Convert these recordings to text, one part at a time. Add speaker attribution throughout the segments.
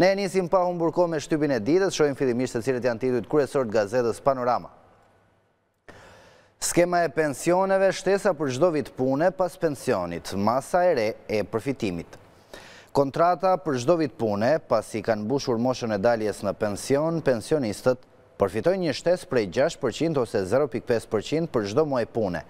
Speaker 1: Ne e nisim pa humbur kohë me shtypin e ditës, shojnë fillimisht se cilët janë titujt kërësor të gazetës Panorama. Skema e pensioneve shtesa për çdo vit pune pas pensionit, masa e re e përfitimit. Kontrata për çdo vit pune, pasi kanë mbushur moshën e daljes në pension, pensionistët përfitojnë një shtesë prej 6% ose 0.5% për çdo muaj pune.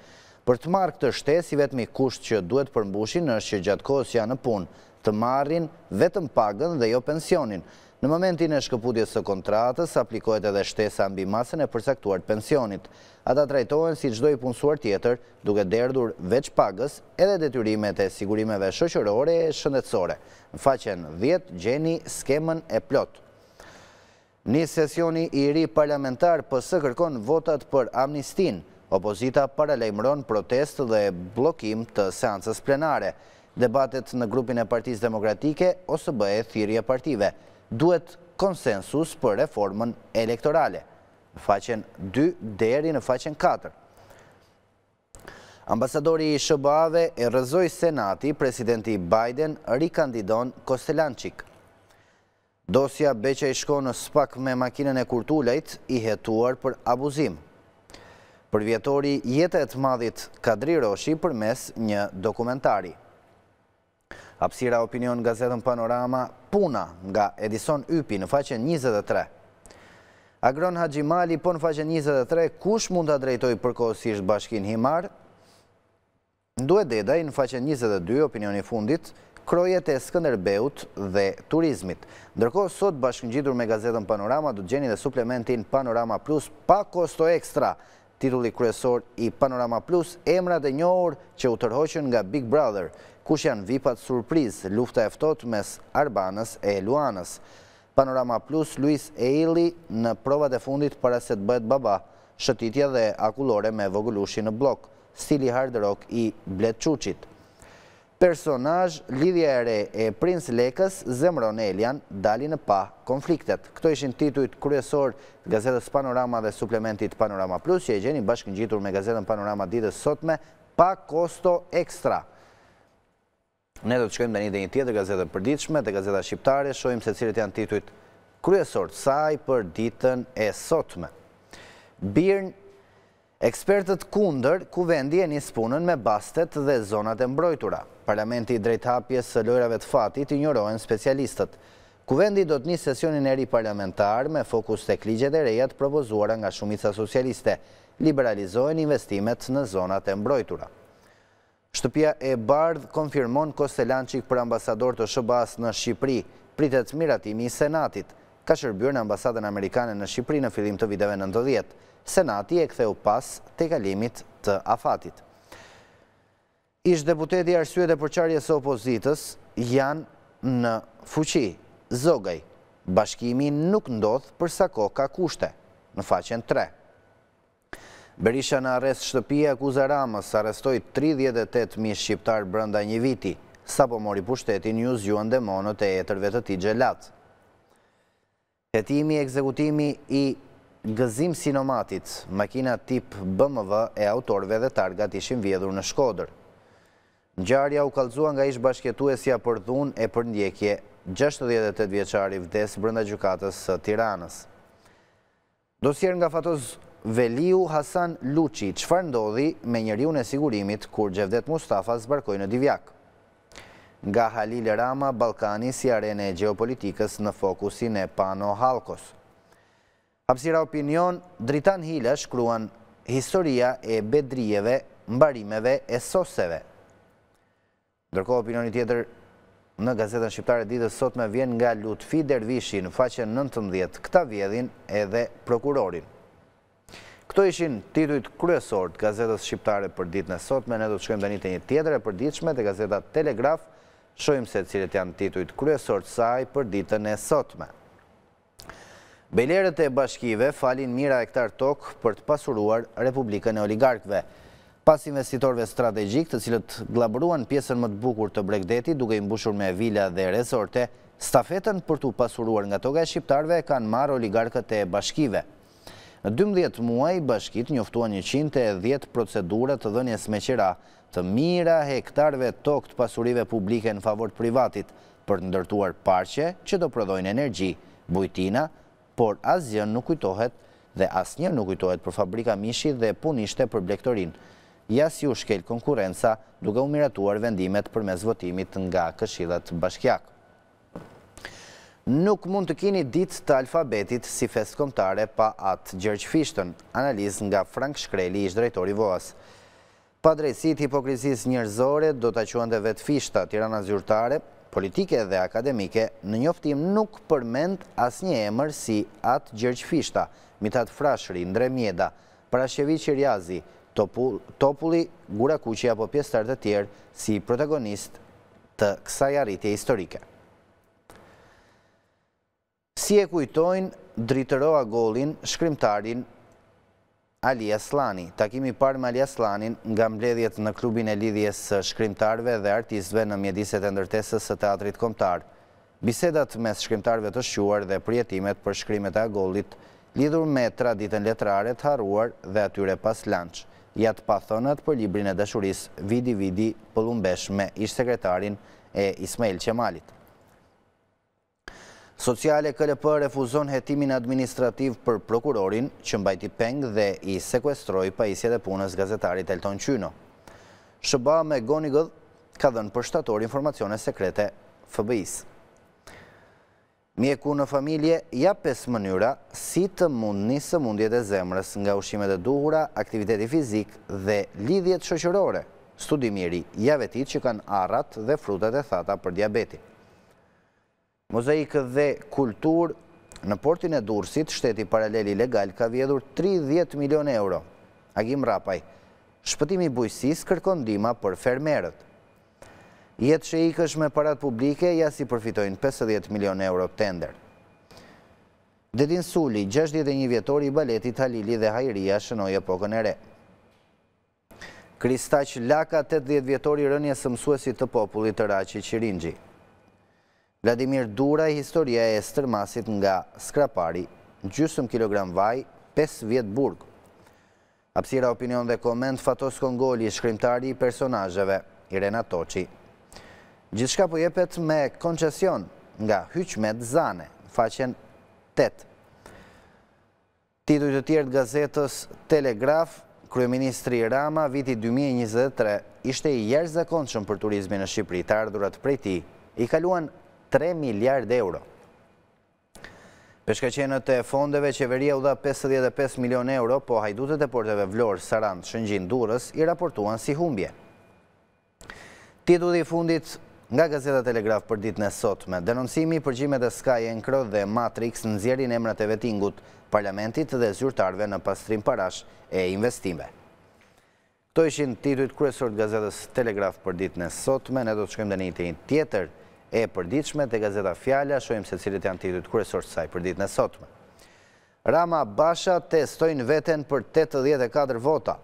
Speaker 1: Për të marrë këtë shtesë, i vetëmi kusht që duhet përmbushin është që gjatë kohës janë në punë, të marrin vetëm pagën dhe jo pensionin. Në momentin e shkëputjes së kontratës, aplikohet edhe shtesa mbi masën e përsektuar të pensionit. Ata trajtojnë si qdoj punësuar tjetër duke derdur veç pagës edhe detyrimet e sigurimeve shëqërore e shëndetsore. Në faqen 10, gjeni skemen e plotë. Një sesioni i ri parlamentar pësë kërkon votat për amnistin, opozita paralejmron protest dhe blokim të seancës plenare debatet në grupin e partiz demokratike ose bëhe thirje partive. Duhet konsensus për reformën elektorale, faqen 2 deri në faqen 4. Ambasadori i Shëbave e rëzoj senati presidenti Biden rikandidon Kostelanchik. Dosja beqe i shko në spak me makinen e kurtulejt i hetuar për abuzim. Përvjetori jetet madhit Kadri Roshi për mes një dokumentari apsira opinion në gazetën Panorama, puna nga Edison Ypi në faqen 23. Agron Hajimali po në faqen 23, kush mund të drejtoj përkohësisht bashkin Himar? Ndue Dedaj në faqen 22, opinioni fundit, krojet e Skënderbeut dhe turizmit. Ndërkohë, sot bashkën gjithur me gazetën Panorama, du të gjeni dhe suplementin Panorama Plus pa kosto ekstra, titulli kryesor i Panorama Plus, emra dhe njohur që u tërhoqën nga Big Brother, kush janë vipat surpriz lufta eftot mes Arbanës e Luanës. Panorama Plus, Luis Eili në provat e fundit para se të bëhet baba, shëtitja dhe akulore me vogullushi në blok, stili hard rock i Bletë quqit personaj lidhja e re e prins Lekës, Zemron Elian, dali në pa konfliktet. Këto ishin tituit kryesor gazetës Panorama dhe suplementit Panorama Plus, që e gjeni bashkën gjitur me gazetën Panorama ditës sotme, pa kosto ekstra. Ne do të shkojmë dhe një dhe një tjetër gazetën përdiqme dhe gazeta shqiptare, shojmë se cilët janë tituit kryesor saj për ditën e sotme. Birn Ekspertët kunder ku e një spunën me bastet dhe zonat e mbrojtura. Parlamenti drejthapjes së lojrave të fatit i njërohen specialistët. Kuvendi do të një sesionin ri parlamentar me fokus të kligjet e rejat propozuara nga shumica socialiste, liberalizohen investimet në zonat e mbrojtura. Shtëpia e bardh konfirmon Kostelancik për ambasador të shëbas në Shqipri, pritet miratimi i Senatit, ka shërbjur në ambasadën Amerikane në Shqipri në fillim të videve nëndodhjetë. Senati e ktheu pas të kalimit të afatit. Ishtë deputeti arsye dhe përqarjes opozitës janë në fuqi, zogaj. Bashkimi nuk ndodhë përsa ko ka kushte, në faqen 3. Berisha në arrest shtëpia Kuzë Ramës arrestoj 38.000 shqiptarë brënda një viti, sa po mori pushtetin një zhjuan dhe monët e etërve të ti gjelatë. Hetimi ekzekutimi i Gëzim Sinomatit, makina tip BMW e autorve dhe targat ishim vjedhur në Shkoder. Gjarja u kalzua nga ish bashketuesja për dhun e për ndjekje 68 vjeqari vdes brënda gjukatës së tiranës. Dosjer nga fatoz Veliu Hasan Luqi, qëfar ndodhi me njëriun e sigurimit kur Gjevdet Mustafa zbarkoj në divjak? Nga Halil Rama, Balkani si arene e geopolitikës në fokusin e Pano Halkosë. Hapsira opinion, dritan hila shkruan historia e bedrijeve, mbarimeve e soseve. Ndërko opinioni tjetër në Gazetën Shqiptare ditës sot me vjen nga Lutfi Dervishi në faqen 19, këta vjedhin edhe prokurorin. Këto ishin titujt kryesor të Gazetës Shqiptare për ditë në sot, me ne do të shkojmë dhe një të një tjetër e për ditëshme të Gazeta Telegraf, shojmë se cilët janë titujt kryesor të saj për ditën e sotme. me. Bejlerët e bashkive falin mira hektar tokë për të pasuruar Republikën e oligarkve. Pas investitorve strategjik të cilët glabruan pjesën më të bukur të bregdeti duke imbushur me vila dhe resorte, stafetën për të pasuruar nga toga e shqiptarve kanë marë oligarkët e bashkive. Në 12 muaj, bashkit njoftuan 110 procedurët të dhënjes me qira të mira hektarve tok të pasurive publike në favor të privatit për të ndërtuar parqe që do prodhojnë energji, bujtina, bujtina, por asgjë nuk kujtohet dhe asnjë nuk kujtohet për fabrika mishi dhe punishte për blektorin. Ja si u shkel konkurenca duke u miratuar vendimet për mes votimit nga këshillat bashkjak. Nuk mund të kini ditë të alfabetit si fest komtare pa atë Gjergj Fishtën, analiz nga Frank Shkreli ish drejtori voas. Pa drejësit hipokrizis njërzore, do të quen dhe vetë Fishta, tirana zyrtare, politike dhe akademike, në njoftim nuk përment as një emër si atë Gjergj Fishta, Mitat Frashri, Ndre Mjeda, Parashevich Iriazi, Topulli, Gurakuqi apo pjestar të tjerë si protagonist të kësaj arritje historike. Si e kujtojnë, dritëroa golin, shkrimtarin, Ali Aslani. Takimi parë me Ali Aslanin nga mbledhjet në klubin e lidhjes shkrimtarve dhe artistve në mjediset e ndërtesës së teatrit komtar. Bisedat mes shkrimtarve të shquar dhe prijetimet për shkrimet e agollit lidhur me traditën letrare të haruar dhe atyre pas lanqë. Jatë pa thënët për librin e dëshuris, vidi-vidi pëllumbesh me ishtë sekretarin e Ismail Qemalit. Sociale KLP refuzon hetimin administrativ për prokurorin që mbajti peng dhe i sekwestroj pajisjet e punës gazetarit Elton Qyno. Shëba me Gonigëd ka dhenë për shtator informacione sekrete FBIs. Mjeku në familje, ja pes mënyra si të mund njësë mundjet e zemrës nga ushimet e duhura, aktiviteti fizik dhe lidhjet shëqërore, studimiri, ja vetit që kanë arat dhe frutat e thata për diabetit. Mozaikë dhe kultur në portin e dursit, shteti paraleli legal, ka vjedhur 30 milion euro. Agim Rapaj, shpëtimi bujësis kërkondima për fermerët. Jetë që i kësh me parat publike, ja si përfitojnë 50 milion euro tender. Dedin Suli, 61 vjetori i baletit Halili dhe Hajria, shënoj e pokën e re. Kristaq Laka, 80 vjetori rënje sëmsuesi të popullit të raci Qiringi. Vladimir Dura, historia e stërmasit nga skrapari, gjysëm kilogram vaj, 5 vjetë burg. Apsira opinion dhe koment, Fatos Kongoli, shkrimtari i personajëve, Irena Toqi. Gjithshka po jepet me koncesion nga hyqmet zane, faqen 8. Titujt të tjertë gazetës Telegraf, Kryeministri Rama, viti 2023, ishte i jersë zakonqëm për turizmi në Shqipëri, të ardhurat prej ti, i kaluan 3 miliard euro. qenët e fondeve, qeveria u dha 55 milion euro, po hajdutet e porteve Vlorë, Sarandë, Shëngjin, Durës i raportuan si humbje. Titulli fundit nga Gazeta Telegraf për ditë në sotme, denoncimi përgjimet e Sky Enkro dhe Matrix në zjerin emrat e vetingut, parlamentit dhe zyrtarve në pastrim parash e investime. To ishin titujt kryesor të Gazetës Telegraf për ditë në sotme, ne do të shkëm dhe një një tjetër, e përdiqme të gazeta Fjalla, shojmë se cilët janë titut kërësorës saj përdit në sotme. Rama Basha testojnë veten për 84 vota.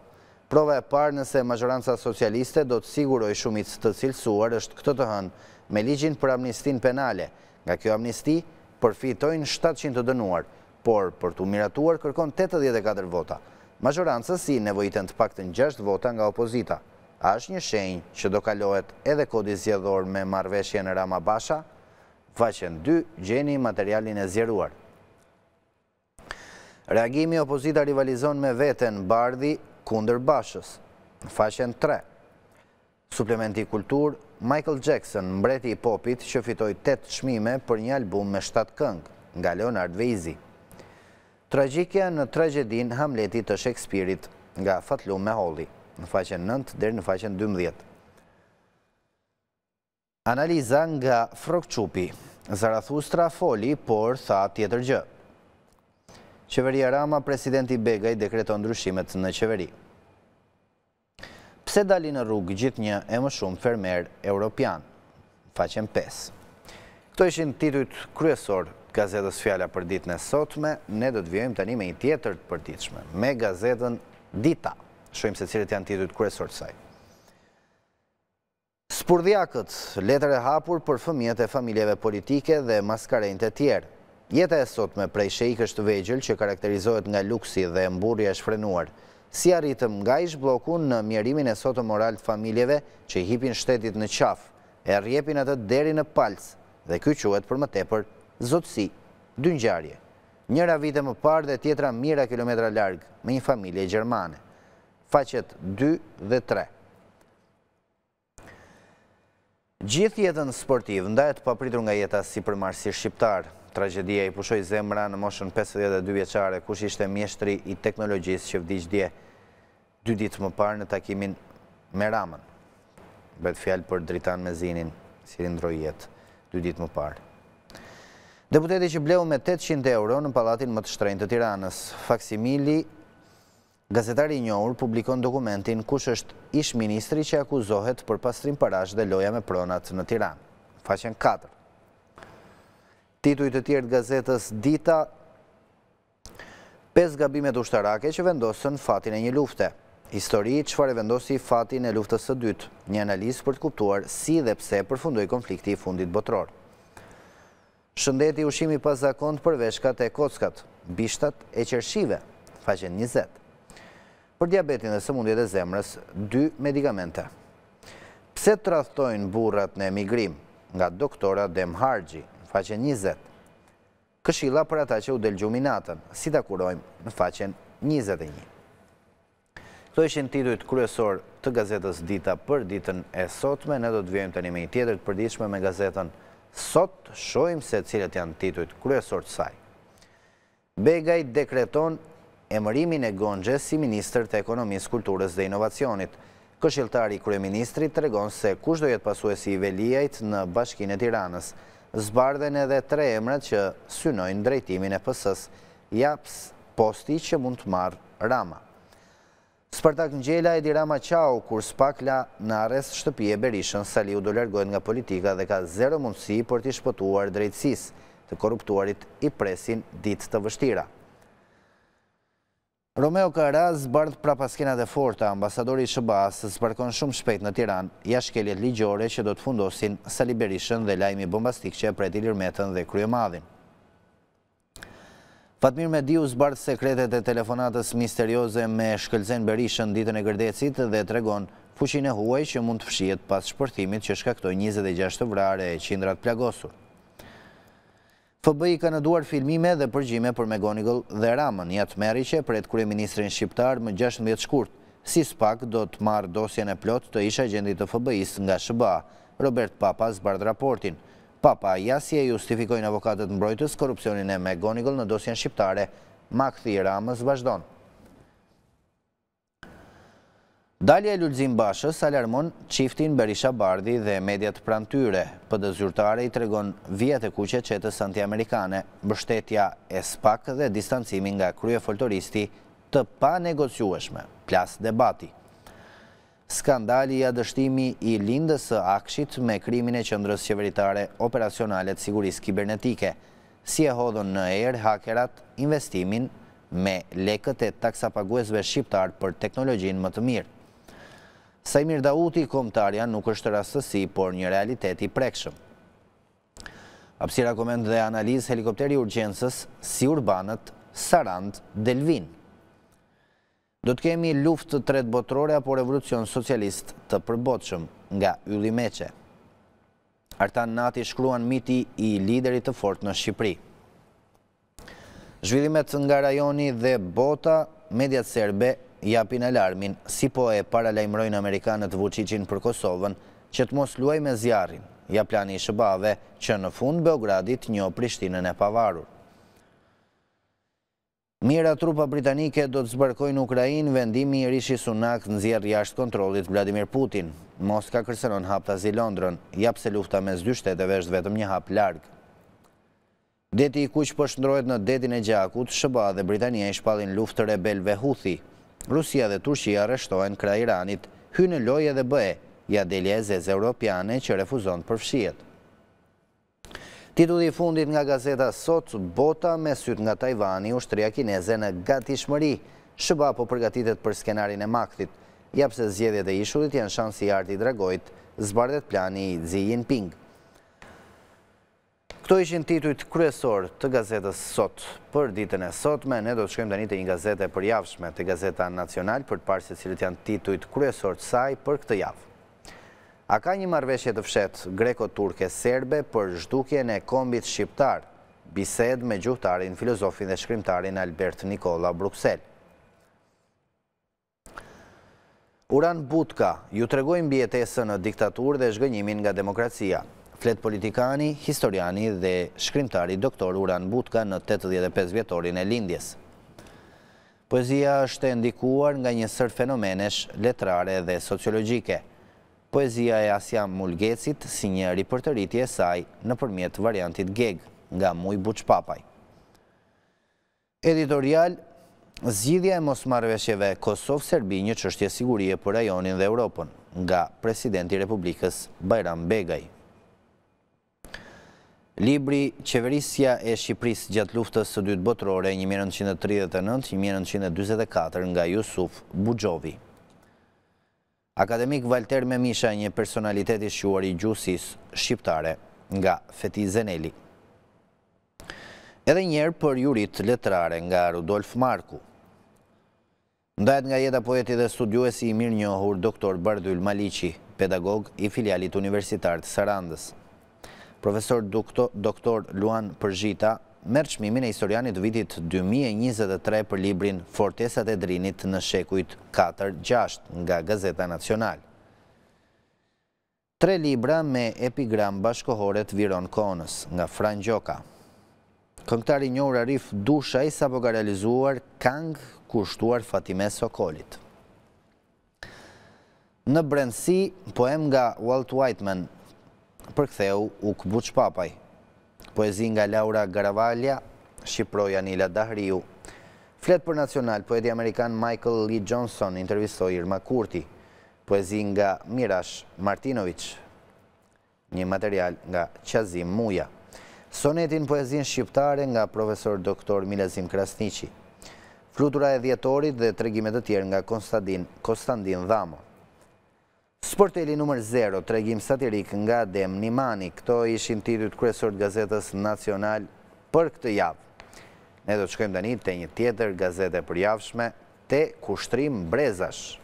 Speaker 1: Prova e parë nëse mazhoranca socialiste do të siguroj shumit së të cilësuar është këtë të hënë me ligjin për amnistin penale. Nga kjo amnisti përfitojnë 700 të dënuar, por për të miratuar kërkon 84 vota. Mazhoranca si nevojitën të pak të njështë vota Nga opozita është një shenjë që do kalohet edhe kodi zjedhor me marveshje në Rama Basha, faqen 2 gjeni materialin e zjeruar. Reagimi opozita rivalizon me veten bardhi kunder bashës, faqen 3. Suplementi kultur, Michael Jackson, mbreti i popit, që fitoj 8 shmime për një album me 7 këngë, nga Leonard Vejzi. Tragikja në tragedin Hamletit të Shakespeare-it, nga Fatlum Meholi në faqen 9 dhe në faqen 12. Analiza nga Frokqupi, Zarathustra foli, por tha tjetër gjë. Qeveria Rama, presidenti Begaj, dekreto ndryshimet në qeveri. Pse dali në rrugë gjithë një e më shumë fermer e Europian? Faqen 5. Këto ishin titujt kryesor gazetës fjalla për ditë në sotme, ne do të vjojmë të një me i tjetër të për ditëshme, me gazetën Dita shojmë se cilët janë tjetët kresor të saj. Spurdhjakët, letër e hapur për fëmijët e familjeve politike dhe maskarejnë të tjerë. Jeta e sot me prej shejk është vejgjel që karakterizohet nga luksi dhe mburja shfrenuar. Si arritëm nga ish bloku në mjerimin e sotë moral të familjeve që i hipin shtetit në qaf, e rjepin atët deri në palc dhe kjo quet për më tepër zotësi, dëngjarje. Njëra vite më parë dhe tjetra mira kilometra largë me një familje gjermane faqet 2 dhe 3. Gjithë jetën sportiv, ndajet papritur nga jeta si përmarsi shqiptar, tragedia i pushoj zemra në moshën 52 vjeqare, kush ishte mjeshtri i teknologjisë që vdijqë dje dy ditë më parë në takimin me ramën. Betë fjalë për dritan me zinin si rindroj jetë dy ditë më parë. Deputeti që bleu me 800 euro në palatin më të shtrejnë të tiranës, Faksimili Gazetari Njohur publikon dokumentin kush është ish ministri që akuzohet për pastrim parash dhe loja me pronat në Tiran. Faqen 4. Tituj të tjertë gazetës Dita, 5 gabimet ushtarake që vendosën fatin e një lufte. Histori që fare vendosi fatin e luftës së dytë, një analizë për të kuptuar si dhe pse përfundoj konflikti i fundit botror. Shëndeti ushimi pas zakon të përveshkat e kockat, bishtat e qershive. faqen 20 për diabetin dhe sëmundjet e zemrës, dy medikamente. Pse të rathtojnë burrat në emigrim nga doktora Dem Hargji, në faqen 20? Këshila për ata që u delgjuminatën, si të kurojmë në faqen 21. Këto ishin titujt kryesor të gazetës dita për ditën e sotme, ne do të vjojmë të me i tjetër të përdishme me gazetën sot, shojmë se cilët janë titujt kryesor të saj. Begaj dekreton emërimin e gongje si Minister të Ekonomisë, Kulturës dhe Inovacionit. Këshiltari Kryeministri të regon se kush dojët pasuesi i velijajt në bashkinë e Tiranës, zbardhen edhe tre emrat që synojnë drejtimin e pësës, japs posti që mund të marrë rama. Spartak Njela e dirama qau, kur spakla në arrest shtëpje Berishën, Saliu do lërgojnë nga politika dhe ka zero mundësi për t'i shpëtuar drejtsis të korruptuarit i presin dit të vështira. Romeo Karaz bardh pra paskena e forta, ambasadori i Shëbas, zbarkon shumë shpejt në Tiran, jashkeljet ligjore që do të fundosin Sali Berishën dhe lajmi bombastik që e preti lirmetën dhe madhin. Fatmir Mediu zbardh sekretet e telefonatës misterioze me shkëllzen Berishën ditën e gërdecit dhe tregon fushin e huaj që mund të fshiet pas shpërthimit që shkaktoj 26 të vrare e qindrat plagosur. FBI ka në duar filmime dhe përgjime për Megonigl dhe Ramën, një atë meri që për e të kure ministrin shqiptar më 16 shkurt. Si spak do të marë dosjen e plot të isha gjendit të FBI-s nga Shëba, Robert Papa zbardë raportin. Papa, jasje justifikojnë avokatet mbrojtës korupcionin e Megonigl në dosjen shqiptare, makëthi Ramës vazhdonë. Dalje e Lullzim Bashës alarmon qiftin Berisha Bardi dhe mediat prantyre. Për dëzyrtare zyrtare i tregon vijet e kuqe qëtës anti-amerikane, bështetja e spak dhe distancimin nga krye foltoristi të pa negociueshme, plas debati. Skandali i adështimi i lindës e akshit me krimine qëndrës qeveritare operacionalet siguris kibernetike, si e hodhon në air hakerat investimin me lekët e taksa paguesve shqiptar për teknologjin më të mirë. Saimir Dauti, komtarja, nuk është rastësi, por një realiteti prekshëm. Apsira komend dhe analiz helikopteri urgjensës si urbanët Sarand Delvin. Do të kemi luft të tret botrore apo revolucion socialist të përbotëshëm nga Yli Meqe. Artan Nati shkruan miti i liderit të fort në Shqipri. Zhvillimet nga rajoni dhe bota, mediat serbe japin alarmin si po e paralajmërojnë Amerikanët vucicin për Kosovën që të mos luaj me zjarin, ja plani i shëbave që në fund Beogradit një Prishtinën e pavarur. Mira trupa britanike do të zbarkojnë Ukrajin, vendimi i rishi sunak në zjerë jashtë kontrolit Vladimir Putin. Moska kërseron hap të zi Londrën, jap se lufta me zdy shteteve është vetëm një hap largë. Deti i kuqë përshëndrojt po në detin e gjakut, Shëba dhe Britania i shpalin luftë rebelve Huthi. Rusia dhe Turqia rështojnë kraj Iranit, hynë loje dhe bëhe, ja delje e zezë europiane që refuzon përfshjet. Titulli fundit nga gazeta Sot, bota me syt nga Tajvani, ushtria kineze në gati shmëri, shëba po përgatitet për skenarin e maktit, japse zjedhjet e ishullit janë shansi arti dragojt, zbardet plani i Xi Jinping. Këto ishin titujt kryesor të gazetës sot për ditën e sotme. Ne do të shkojmë të një të një gazete për javshme të gazeta nacional për të parë se cilët janë titujt kryesor të saj për këtë javë. A ka një marveshje të fshet greko-turke-serbe për zhdukje në kombit shqiptar, bised me gjuhtarin, filozofin dhe shkrimtarin Albert Nikola Bruxell. Uran Butka, ju tregojnë bjetesën në diktaturë dhe zhgënjimin nga demokracia flet politikani, historiani dhe shkrimtari doktor Uran Butka në 85 vjetorin e lindjes. Poezia është e ndikuar nga një sër fenomenesh letrare dhe sociologike. Poezia e Asia Mulgecit si një ripërtëriti e saj në përmjet variantit geg nga Muj Buçpapaj. Editorial, zgjidhja e mos marveshjeve Kosovë-Serbi një qështje sigurie për rajonin dhe Europën nga presidenti Republikës Bajram Begaj. Libri Qeverisja e Shqipëris gjatë luftës së dytë botërore 1939-1924 nga Jusuf Bujovi. Akademik Valter Memisha një personaliteti shuar i gjusis shqiptare nga Feti Zeneli. Edhe njerë për jurit letrare nga Rudolf Marku. Ndajet nga jeta poeti dhe studiuesi i mirë njohur doktor Bardyl Malici, pedagog i filialit universitartë Sarandës. të profesor doktor Luan Përgjita, merë qmimin e historianit vitit 2023 për librin Fortesat e Drinit në shekuit 4-6 nga Gazeta Nacional. Tre libra me epigram bashkohore të Viron Konës nga Fran Gjoka. Këngtari një urarif dusha i sa po ka realizuar kang kushtuar Fatime Sokolit. Në brendësi, poem nga Walt Whiteman përktheu u këbuq papaj. Poezi nga Laura Garavalja, Shqiproja Nila Dahriu. Flet për nacional, poeti Amerikan Michael Lee Johnson intervistoj Irma Kurti. Poezi nga Mirash Martinovic, një material nga Qazim Muja. Sonetin poezin shqiptare nga profesor doktor Milazim Krasnici. Flutura e djetorit dhe tregimet të tjerë nga Konstantin Dhamo. Sporteli nëmër 0, tregim satirik nga Dem Nimani. Këto ishin tirit kresor të gazetës nacional për këtë javë. Ne do të shkojmë dani të një tjetër gazete për javëshme të kushtrim brezash.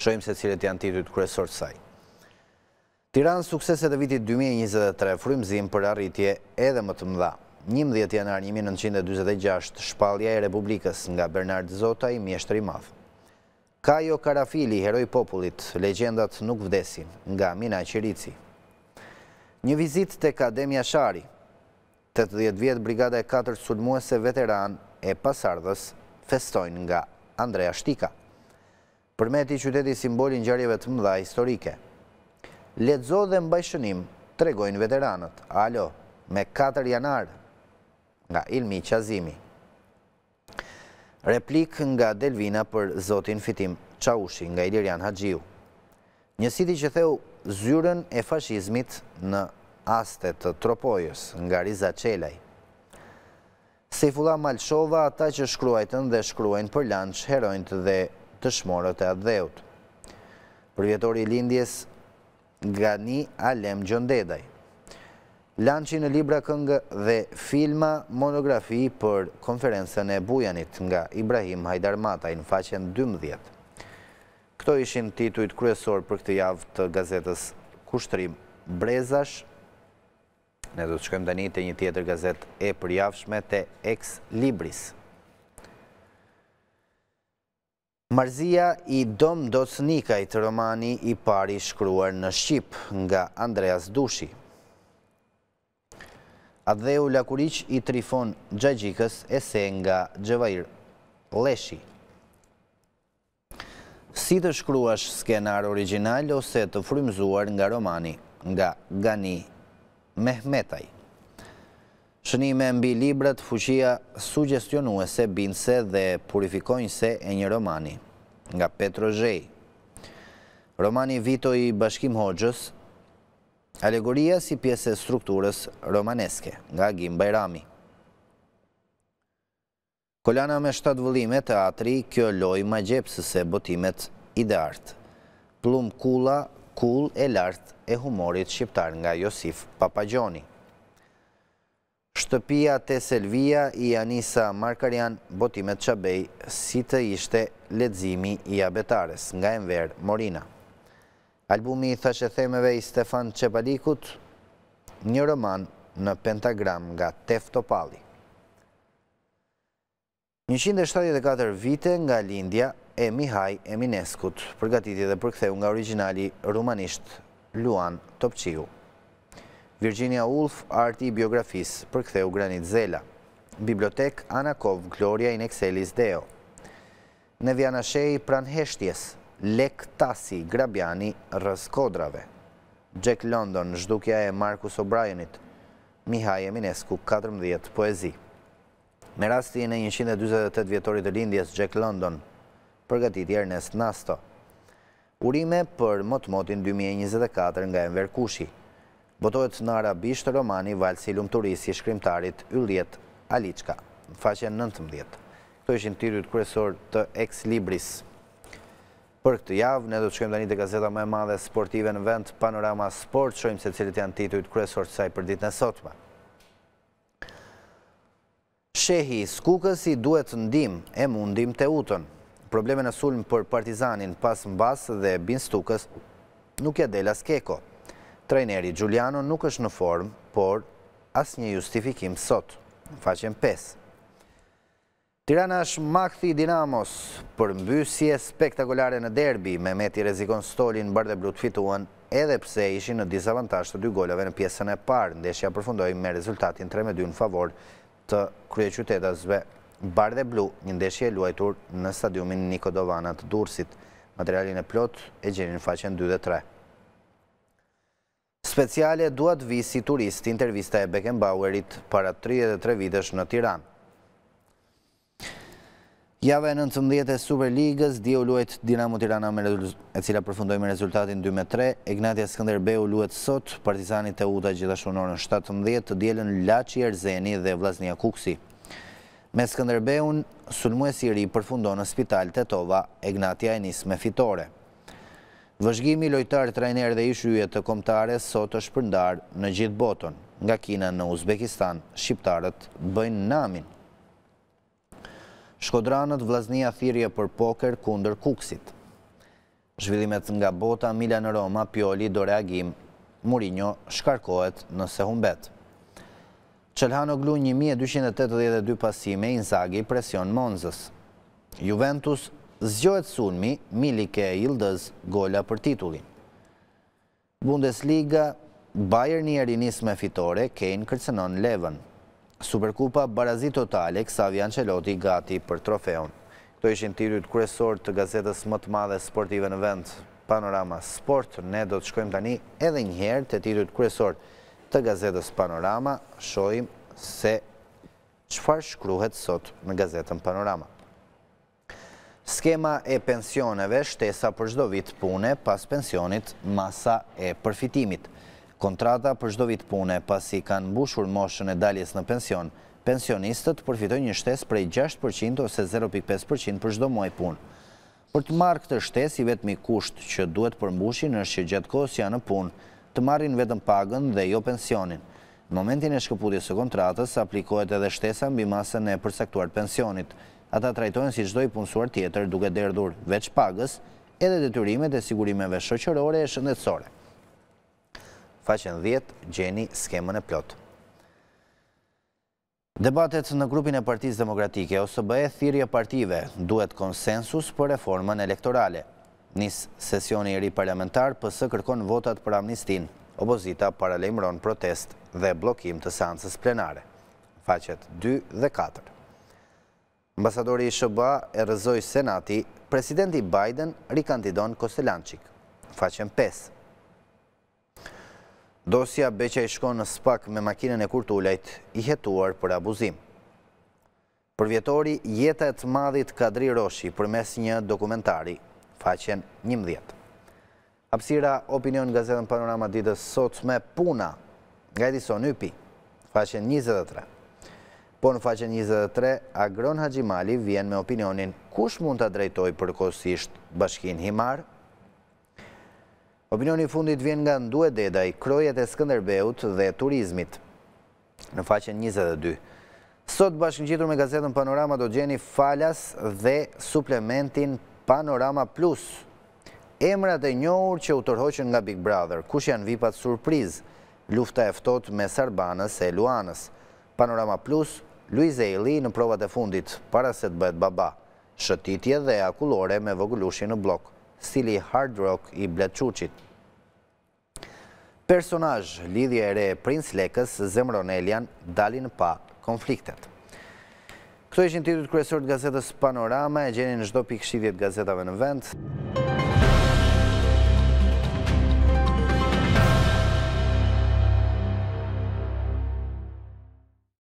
Speaker 1: Shojmë se cilët janë tirit kresor të saj. Tiranë sukseset e vitit 2023 frimëzim për arritje edhe më të mëdha. 11 janar 1926, shpalja e Republikës nga Bernard Zotaj, mjeshtëri mafë. Kajo Karafili, heroj popullit, legendat nuk vdesin, nga Mina Qirici. Një vizit të Akademia Shari, 80 vjetë Brigada e 4 sulmuese veteran e pasardhës, festojnë nga Andreja Shtika. Përmeti qyteti simbolin gjarjeve të mëdha historike. Ledzo dhe mbajshënim, tregojnë veteranët, alo, me 4 janarë, nga Ilmi Qazimi replik nga delvina për Zotin Fitim Qaushi nga Ilirian Hadjiu. Njësiti që theu zyren e fashizmit në astet të tropojës nga Riza Qelaj. Sejfulla Malshova ata që shkruajtën dhe shkruajnë për lanqë, herojnë të dhe të shmorët e adheut. Përvjetori Lindjes, Gani Alem Gjondedaj lanqin në Libra Këngë dhe filma monografi për konferencen e Bujanit nga Ibrahim Hajdar Mataj në faqen 12. Këto ishin tituit kryesor për këtë javë të gazetës Kushtrim Brezash. Ne do të shkojmë dani të një tjetër gazet e për javëshme të Ex Libris. Marzia i Dom Dosnikaj të romani i pari shkruar në Shqip nga Andreas Dushi. Adheu Lakuric i Trifon Gjajgjikës e se nga Gjevair Leshi. Si të shkruash skenar original ose të frymzuar nga romani nga Gani Mehmetaj. Shënime mbi librat fushia sugestionuese binse dhe purifikojnëse e një romani nga Petro Zhej. Romani Vito i Bashkim Hoxhës alegoria si pjese strukturës romaneske, nga Gim Bajrami. Kolana me 7 vëllime teatri, atri, kjo loj ma se botimet i dhe Plum kula, kul e lartë e humorit shqiptar nga Josif Papagjoni. Shtëpia të Selvia i Anisa Markarian, botimet qabej, si të ishte ledzimi i abetares nga Enver Morina albumi i thashe themeve i Stefan Qepalikut, një roman në pentagram nga Teftopalli. 174 vite nga Lindja e Mihaj Emineskut, përgatiti dhe përktheu nga originali rumanisht Luan Topqiu. Virginia Ulf, arti i biografis, përktheu Granit Zela. Bibliotek Anakov, Gloria in Excelis Deo. Neviana Shej, pran heshtjes, Lektasi Grabjani Raskodrave. Jack London, zhdukja e Markus O'Brienit, Mihaj Eminescu, 14 poezi. Në rasti e në 128 vjetorit e lindjes, Jack London, përgatit i Ernest Nasto. Urime për motmotin 2024 nga Enver Kushi. Botohet në arabisht romani, valsi lumë turisi, shkrimtarit, ylljet, Alicka, faqen 19. Këto ishin të tyrit kërësor të ex-libris për këtë javë. Ne do të shkojmë tani te gazeta më e madhe sportive në vend, Panorama Sport, shohim se cilët janë titujt kresor të saj për ditën e sotme. Shehi Skukës i duhet ndim e mundim të utën. Probleme në sulm për partizanin pas mbas dhe bin Stukës nuk e delas keko. Trajneri Gjuliano nuk është në form, por asë një justifikim sot. Faqen 5. Tirana është makthi Dinamos për mbysje spektakulare në derbi, me meti rezikon stolin bërë dhe fituan, edhe pse ishi në disavantasht të dy golave në pjesën e parë, ndeshja përfundoj me rezultatin 3-2 në favor të krye qytetazve. Bar dhe Blu, një ndeshje luajtur në stadiumin Niko të Dursit. Materialin e plot e gjenin faqen 2 dhe 3. Speciale duat visi turist intervista e Beckenbauerit para 33 vitesh në Tiranë. Java e 19 e Superligës, u luet Dinamo Tirana e cila përfundoj me rezultatin 2-3, Ignatia Skanderbeu luet sot, Partizanit e Uta gjithashonorën 17, të djelen Laci Erzeni dhe Vlasnia Kuksi. Me Skanderbeun, sulmu e siri përfundon në spital të tova, e nisë me fitore. Vëzhgimi lojtar, trajner dhe ishryje të komtare sot është përndar në gjithë botën, nga Kina në Uzbekistan, Shqiptarët bëjnë namin. Shkodranët vlaznia thirje për poker kunder kuksit. Zhvillimet nga bota, mila në Roma, pjoli do reagim, murinjo shkarkohet në sehumbet. Qelhan glu 1282 pasime, Inzaghi presion monzës. Juventus zgjohet sunmi, milike e ildës golla për titullin. Bundesliga, Bayern i erinis me fitore, kejnë kërcenon levën. Superkupa Barazi Total e Ancelotti gati për trofeon. Këto ishin në tiryt kresor të gazetës më të madhe sportive në vend. Panorama Sport, ne do të shkojmë tani edhe njëherë të tiryt kresor të gazetës Panorama, shojmë se qëfar shkruhet sot në gazetën Panorama. Skema e pensioneve shtesa për shdo vitë pune pas pensionit masa e përfitimit. Kontrata për shdo vit pune, pasi kanë mbushur moshën e daljes në pension, pensionistët përfitoj një shtes prej 6% ose 0.5% për shdo muaj pun. Për të marrë këtë shtes i vetëmi kusht që duhet përmbushin është që gjatë kohës janë në pun, të marrin vetëm pagën dhe jo pensionin. Në momentin e shkëputjes e kontratës, aplikohet edhe shtesa mbi masën e përsektuar pensionit. Ata trajtojnë si shdoj punësuar tjetër duke derdur veç pagës edhe detyrimet e sigurimeve shoqërore e shëndetësore faqen 10, gjeni skemën e plot. Debatet në grupin e partiz demokratike ose bëhe thirje partive duhet konsensus për reformën elektorale. Nis sesioni i ri parlamentar pësë kërkon votat për amnistin, opozita paralejmëron protest dhe blokim të sansës plenare. Faqet 2 dhe 4. Ambasadori i Shëba e rëzoj senati, presidenti Biden rikandidon Kostelanchik. Faqen 5. Dosja beqa i shkon në spak me makinën e kurtulejt i hetuar për abuzim. Për vjetori, jetet madhit Kadri Roshi për mes një dokumentari, faqen një mdhjet. Apsira opinion nga zetën panorama ditës sot me puna, nga edison ypi, faqen 23. Po në faqen 23, Agron Hajimali vjen me opinionin kush mund të drejtoj përkosisht bashkin Himar, Opinioni fundit vjen nga e dedaj, krojet e Skënderbeut dhe turizmit. Në faqen 22. Sot bashkën gjithur me gazetën Panorama do gjeni falas dhe suplementin Panorama Plus. Emrat e njohur që u tërhoqen nga Big Brother, kush janë vipat surpriz, lufta eftot me Sarbanës e Luanës. Panorama Plus, Luiz Eili në provat e fundit, para se të bëhet baba, shëtitje dhe akulore me vëgullushin në blokë stili Hard Rock i Bleqqucit. Personaj, lidhje e re e Prince Lekës, Zemron Elian, dalin pa konfliktet. Këto e shqintitit kresur të gazetës Panorama, e gjenin në shdo pikëshidhjet gazetave në vend.